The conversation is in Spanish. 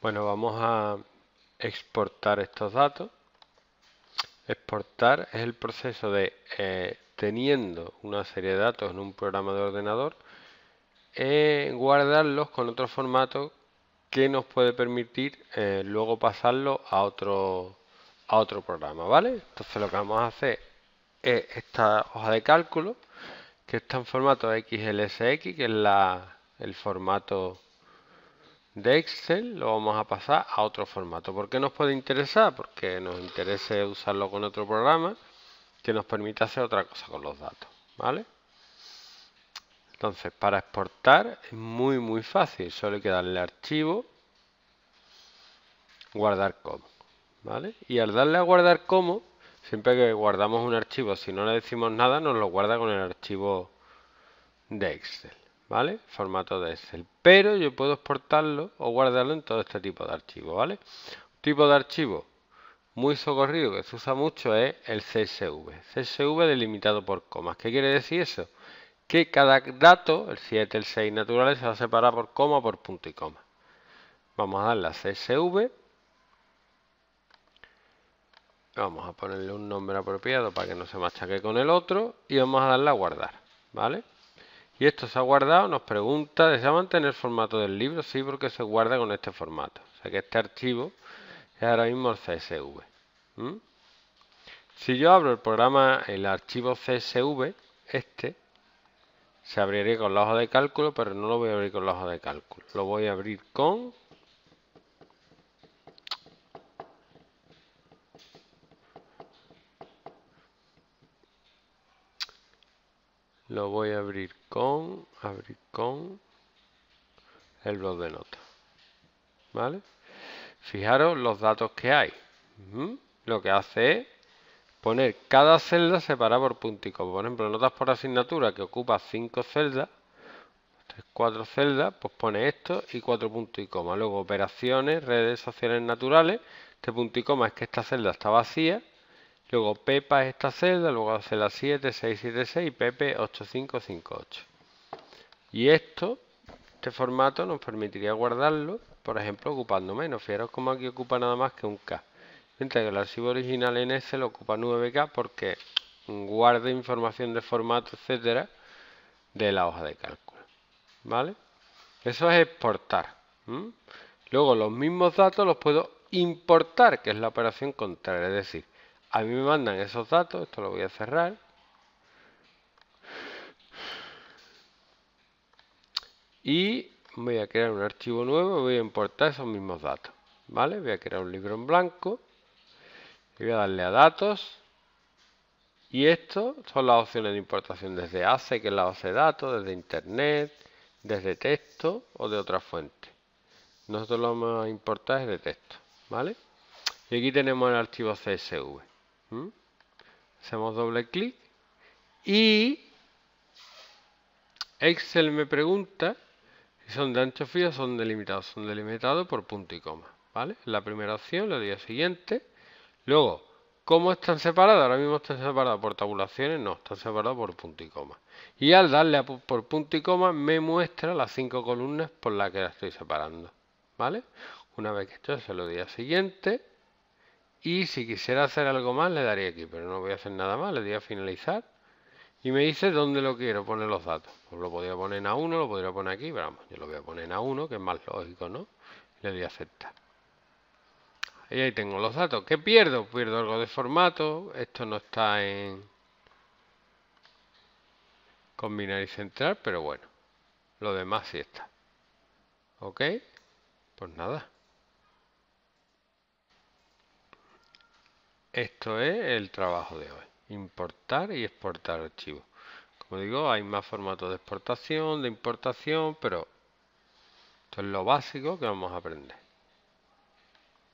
Bueno, vamos a exportar estos datos. Exportar es el proceso de, eh, teniendo una serie de datos en un programa de ordenador, eh, guardarlos con otro formato que nos puede permitir eh, luego pasarlo a otro, a otro programa, ¿vale? Entonces lo que vamos a hacer es esta hoja de cálculo, que está en formato XLSX, que es la, el formato de Excel lo vamos a pasar a otro formato. porque nos puede interesar? Porque nos interese usarlo con otro programa que nos permita hacer otra cosa con los datos, ¿vale? Entonces, para exportar es muy muy fácil, solo hay que darle archivo, guardar como, ¿vale? Y al darle a guardar como, siempre que guardamos un archivo, si no le decimos nada, nos lo guarda con el archivo de Excel. ¿vale? Formato de Excel. Pero yo puedo exportarlo o guardarlo en todo este tipo de archivos, ¿vale? tipo de archivo muy socorrido que se usa mucho es el CSV. CSV delimitado por comas. ¿Qué quiere decir eso? Que cada dato, el 7, el 6 naturales, se va a separar por coma, por punto y coma. Vamos a darle a CSV. Vamos a ponerle un nombre apropiado para que no se machaque con el otro. Y vamos a darle a guardar, ¿vale? Y esto se ha guardado, nos pregunta, ¿desea mantener el formato del libro? Sí, porque se guarda con este formato. O sea que este archivo es ahora mismo el CSV. Si yo abro el programa, el archivo CSV, este, se abriría con la hoja de cálculo, pero no lo voy a abrir con la hoja de cálculo. Lo voy a abrir con lo voy a abrir con, abrir con el blog de notas. ¿Vale? Fijaros los datos que hay. Lo que hace es poner cada celda separada por coma. Por ejemplo, notas por asignatura que ocupa 5 celdas, 4 celdas, pues pone esto y 4 puntos y coma. Luego operaciones, redes sociales naturales, este punto y coma es que esta celda está vacía Luego Pepa es esta celda, luego hace la 7676 y Pepe 8558. Y esto, este formato nos permitiría guardarlo, por ejemplo, ocupando menos. Fijaros cómo aquí ocupa nada más que un K. Mientras que el archivo original en lo ocupa 9K porque guarda información de formato, etcétera, de la hoja de cálculo. ¿Vale? Eso es exportar. Luego los mismos datos los puedo importar, que es la operación contraria, es decir, a mí me mandan esos datos, esto lo voy a cerrar. Y voy a crear un archivo nuevo, voy a importar esos mismos datos. ¿Vale? Voy a crear un libro en blanco. voy a darle a datos. Y esto son las opciones de importación desde ACE, que es la base de datos, desde internet, desde texto o de otra fuente. Nosotros lo vamos a importar desde texto, ¿vale? Y aquí tenemos el archivo CSV. ¿Mm? Hacemos doble clic. Y Excel me pregunta si son de ancho fijo o son delimitados. Son delimitados por punto y coma. ¿Vale? La primera opción, lo doy a siguiente. Luego, ¿cómo están separadas? Ahora mismo están separadas por tabulaciones, no, están separadas por punto y coma. Y al darle por punto y coma me muestra las cinco columnas por las que las estoy separando. ¿Vale? Una vez que esto se lo doy a siguiente. Y si quisiera hacer algo más, le daría aquí, pero no voy a hacer nada más, le doy a finalizar. Y me dice dónde lo quiero poner los datos. Pues lo podría poner A1, lo podría poner aquí, pero vamos, yo lo voy a poner A1, que es más lógico, ¿no? Le doy a aceptar. Y ahí tengo los datos. ¿Qué pierdo? Pierdo algo de formato. Esto no está en combinar y centrar, pero bueno. Lo demás sí está. ¿Ok? Pues nada. Esto es el trabajo de hoy, importar y exportar archivos. Como digo, hay más formatos de exportación, de importación, pero esto es lo básico que vamos a aprender.